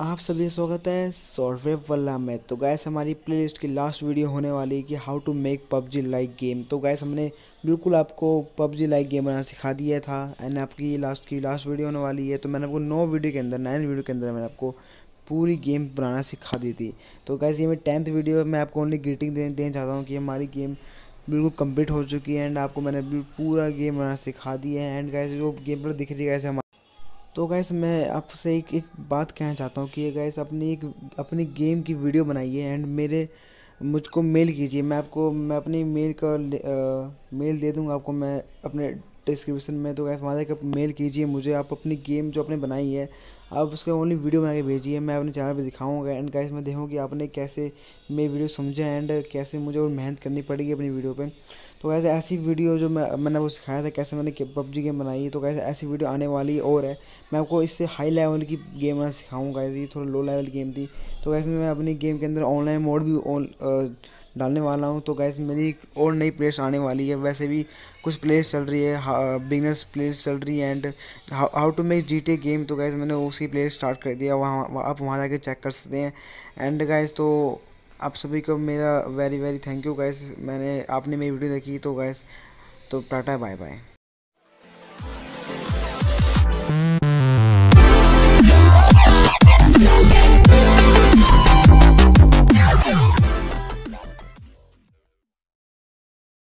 आप सभी स्वागत है सॉफ्टवेयर वल्ला में तो गैस हमारी प्लेलिस्ट की लास्ट वीडियो होने वाली है कि how to make PUBG like game तो गैस हमने बिल्कुल आपको पबजी लाइक गेम बनाना सिखा दिया था एंड आपकी लास्ट की लास्ट वीडियो होने वाली है तो मैंने आपको नौ वीडियो के अंदर नाइन वीडियो के अंदर मैंने आपको पूरी गेम बनाना सिखा दी थी तो गैस ये मैं टेंथ वीडियो मैं आपको ओनली ग्रीटिंग देना दे चाहता हूँ कि हमारी गेम बिल्कुल कम्प्लीट हो चुकी है एंड आपको मैंने पूरा गेम बनाना सिखा दिया है एंड गैस जो गेम पर दिख रही है गैसे तो गैस मैं आपसे एक एक बात कहना चाहता हूँ कि गैस अपनी एक अपनी गेम की वीडियो बनाइए एंड मेरे मुझको मेल कीजिए मैं आपको मैं अपनी मेल का आ, मेल दे दूँगा आपको मैं अपने डिस्क्रिप्शन में तो गैस वहाँ जाकर मेल कीजिए मुझे आप अपनी गेम जो आपने बनाई है आप उसके ओनली वीडियो बना के भेजिए मैं अपने चैनल पे दिखाऊंगा एंड गाइस मैं देखूँ कि आपने कैसे मेरी वीडियो समझा एंड कैसे मुझे और मेहनत करनी पड़ेगी अपनी वीडियो पे तो कैसे ऐसी वीडियो जो मैं मैंने आपको सिखाया था कैसे मैंने पबजी गेम बनाई है तो कैसे ऐसी वीडियो आने वाली और है मैं आपको इससे हाई लेवल की गेम बना सिखाऊँगा ऐसे ये थोड़ा लो लेवल गेम थी तो कैसे मैं अपनी गेम के अंदर ऑनलाइन मोड भी डालने वाला हूँ तो गैस मेरी और नई प्लेस आने वाली है वैसे भी कुछ प्लेस चल रही है बिगनर्स प्लेस चल रही है and how to make G game तो गैस मैंने उसी प्लेस स्टार्ट कर दिया वहाँ आप वहाँ जाके चेक कर सकते हैं एंड गैस तो आप सभी को मेरा very very thank you guys मैंने आपने मेरी वीडियो देखी तो गैस तो टाटा बाय बाय